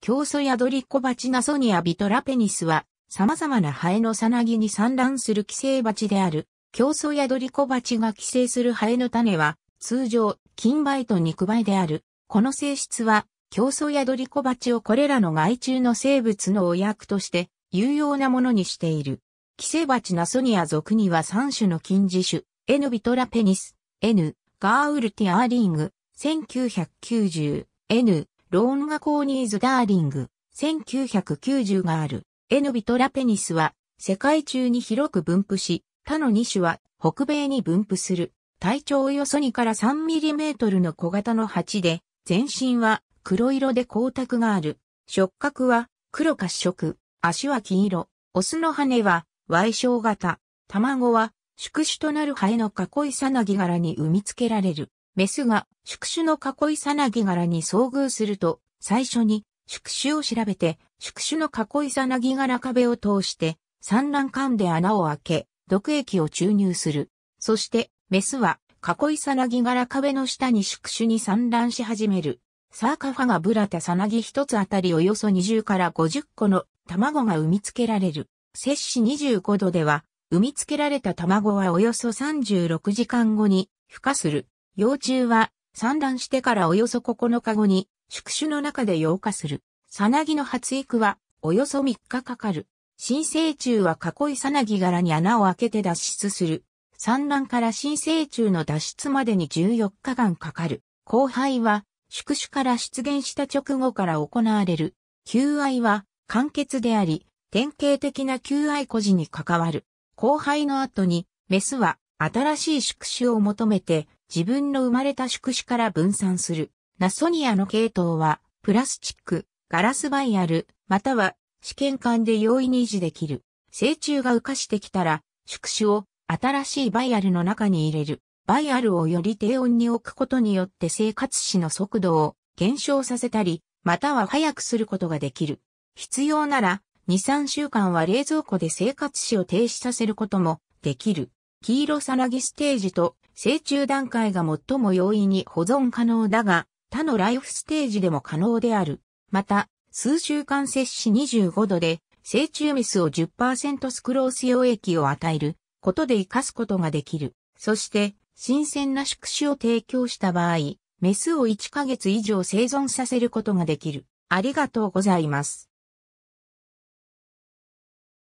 競争やドリコバチナソニアビトラペニスは、様々なハエのさなぎに産卵する寄生チである、競争やドリコバチが寄生するハエの種は、通常、金梅と肉梅である。この性質は、競争やドリコバチをこれらの害虫の生物のお役として、有用なものにしている。寄生チナソニア属には3種の近似種、N ビトラペニス、N ガーウルティアーリング、1990、N ローンがコーニーズ・ダーリング、1990がある。エヌビトラペニスは、世界中に広く分布し、他の2種は北米に分布する。体長およそ2から3ミリメートルの小型の鉢で、全身は黒色で光沢がある。触覚は黒褐色。足は黄色。オスの羽は矮小型。卵は宿主となるハエの囲いさなぎ柄に産み付けられる。メスが宿主の囲いさなぎ柄に遭遇すると、最初に宿主を調べて、宿主の囲いさなぎ柄壁を通して、産卵管で穴を開け、毒液を注入する。そして、メスは囲いさなぎ柄壁の下に宿主に産卵し始める。サーカファがブラタさなぎ一つあたりおよそ20から50個の卵が産み付けられる。摂氏25度では、産み付けられた卵はおよそ36時間後に孵化する。幼虫は産卵してからおよそ9日後に宿主の中で溶化する。サナギの発育はおよそ3日かかる。新生虫は囲いサナギ柄に穴を開けて脱出する。産卵から新生虫の脱出までに14日間かかる。交配は宿主から出現した直後から行われる。求愛は簡潔であり、典型的な求愛孤児に関わる。交配の後に、メスは新しい宿主を求めて自分の生まれた宿主から分散する。ナソニアの系統は、プラスチック、ガラスバイアル、または試験管で容易に維持できる。成虫が浮かしてきたら、宿主を新しいバイアルの中に入れる。バイアルをより低温に置くことによって生活史の速度を減少させたり、または早くすることができる。必要なら、2、3週間は冷蔵庫で生活史を停止させることもできる。黄色サなギステージと成虫段階が最も容易に保存可能だが、他のライフステージでも可能である。また、数週間摂氏25度で、成虫メスを10%スクロース溶液を与えることで活かすことができる。そして、新鮮な宿主を提供した場合、メスを1ヶ月以上生存させることができる。ありがとうございます。